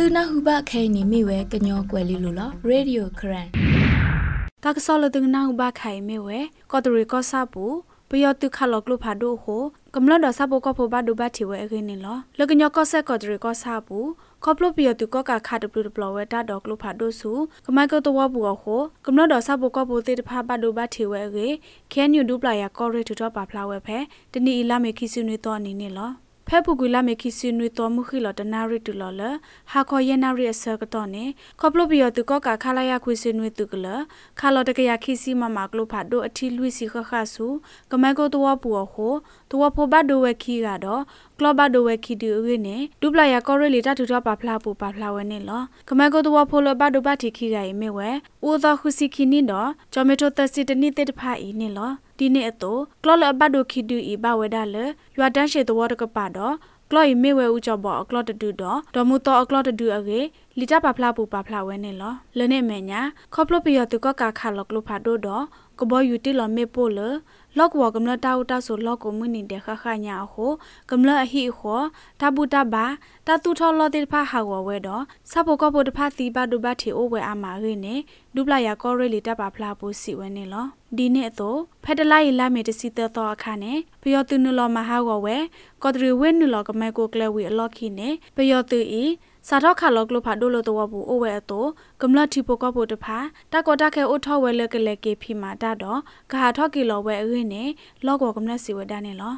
သူနာဟုဘခဲနီမိဝဲကညောကွယ်လေးလိုလားရေဒီယိုခရန်တကဆောလသူနာဟုဘခိုင်မိဝဲကော်တရီကော့ဆပ်ပူပယောတုခါလောကလုဖာဒိုဟိုကမလဒဆပ်ပကဖိုဘဒုဘတီဝဲအခင်းနေလောလကညောကော့ဆက်ကော်တရီကော့ဆပ်ပူကော့ပလပယောတုကော့ကာခါဒပလူပလဝဲတာဒေါကလုဖာဒိုဆူကမိုက်ကောတဝဘူဟိုကမလဒဆပ်ပကဖိုတေတဖာဘဒုဘတီဝဲခေခဲညူဒူပလာယာကော်ရီတူတော့ပါဖလာဝဲဖဲတနီအီလာမေခိဆုနေတော့အနေနေလောဖက်ဖူကူလာမေခိစီနွေတော်မှုခိလတနာရီတူလော်လဟာခေါ်ယနာရီအစကတော့နေခေါပလိုပီယောသူကောကာခလာယခွေစီနွေတူကလခါလော်တကရခိစီမမကလိုဖတ်တို့အထီလွိစီခခဆူကမကောတော့ပူဟိုတော့ဖိုဘတ်ဒိုဝဲခိကတော့ကလဘတ်ဒိုဝဲခိဒီဝဲနေဒူပလာယာကောရီလီတာတူတော့ပါဖလာပူပါဖလာဝဲနေလောကမကောတော့ဖိုလဘတ်ဒိုဘတ်တိခိရိုင်မေဝဲဦးသောခုစီခိနိတော့ဂျော်မီတိုတက်စီတနိတေတဖာဤနေလောဒီနေ့အတော့ကလော့လဘတ်ဒိုခီဒူဤဘဝဒါလေရွာတန်းရှိတော်တကပါတော့ကလော့ဤမေဝဲဥကြဘောအကလော့တတူတော့ဒေါ်မူတော်အကလော့တတူအကေလီတာပါဖလာပူပါဖလာဝဲနေလောလနဲ့မညာခေါပလပီယတကကာခါလောကလဖာဒိုတော့ကဘောယူတီလောမေပိုလောလော့ကဝကမ္လတာဥတာဆိုလော့ကိုမွနိတဲ့ခခညာဟိုကမ္လအဟိခောတဘူတဘာတတူထောလော့တဲ့ဖာဟာဝဝဲတော့စဘောကဘုတ်ဖာတီဘဒုဘတီအိုဝဲအာမာရိနေဒုပလာယာကောရဲလီတပ်ပါဖလာပူစီဝဲနေလောဒီနေ့တော့ဖက်တလိုက်လာမေတစီတတော်အခါနဲ့ပယောတူနူလောမဟာဝဝဲကော်ဒရီဝဲနူလောကမဲကိုကလဲဝီအလော့ခိနေပယောတူဤစာတော့ခါလောကလဖာဒိုလိုတော့ဘူးအိုဝဲအတော့ကမ္လတီပိုကပိုတဖာတကောတခဲအိုထောဝဲလကလေကေဖီမာတာတော့ဂါထောကီလောဝဲအွေနဲ့လောကောကမ္လစီဝဲတာနဲ့လော